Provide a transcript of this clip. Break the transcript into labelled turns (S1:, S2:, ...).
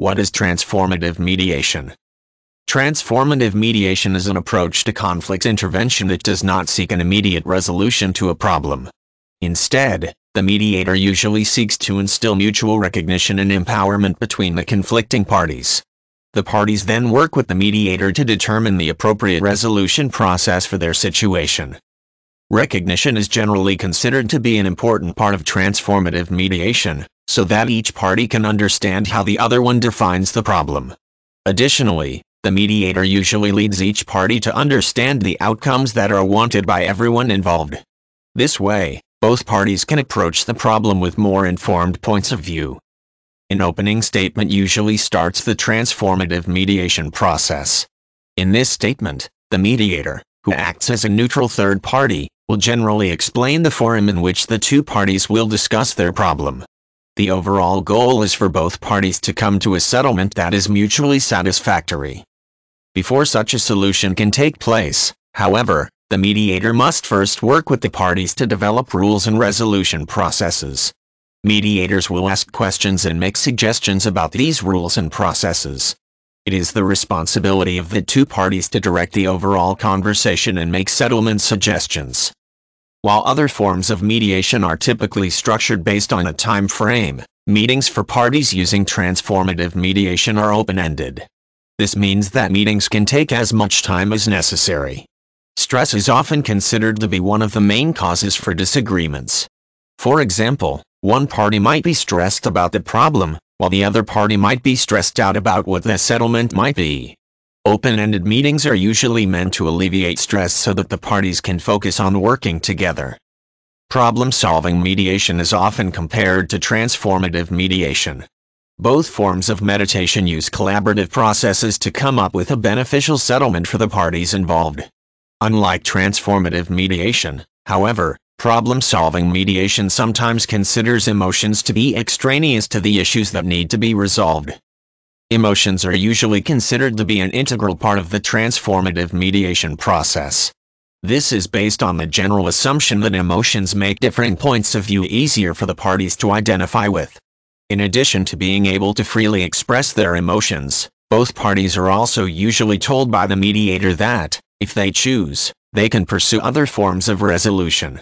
S1: What is transformative mediation? Transformative mediation is an approach to conflict intervention that does not seek an immediate resolution to a problem. Instead, the mediator usually seeks to instill mutual recognition and empowerment between the conflicting parties. The parties then work with the mediator to determine the appropriate resolution process for their situation. Recognition is generally considered to be an important part of transformative mediation, so that each party can understand how the other one defines the problem. Additionally, the mediator usually leads each party to understand the outcomes that are wanted by everyone involved. This way, both parties can approach the problem with more informed points of view. An opening statement usually starts the transformative mediation process. In this statement, the mediator, who acts as a neutral third party, will generally explain the forum in which the two parties will discuss their problem. The overall goal is for both parties to come to a settlement that is mutually satisfactory. Before such a solution can take place, however, the mediator must first work with the parties to develop rules and resolution processes. Mediators will ask questions and make suggestions about these rules and processes. It is the responsibility of the two parties to direct the overall conversation and make settlement suggestions. While other forms of mediation are typically structured based on a time frame, meetings for parties using transformative mediation are open-ended. This means that meetings can take as much time as necessary. Stress is often considered to be one of the main causes for disagreements. For example, one party might be stressed about the problem, while the other party might be stressed out about what the settlement might be. Open-ended meetings are usually meant to alleviate stress so that the parties can focus on working together. Problem-solving mediation is often compared to transformative mediation. Both forms of meditation use collaborative processes to come up with a beneficial settlement for the parties involved. Unlike transformative mediation, however, problem-solving mediation sometimes considers emotions to be extraneous to the issues that need to be resolved. Emotions are usually considered to be an integral part of the transformative mediation process. This is based on the general assumption that emotions make differing points of view easier for the parties to identify with. In addition to being able to freely express their emotions, both parties are also usually told by the mediator that, if they choose, they can pursue other forms of resolution.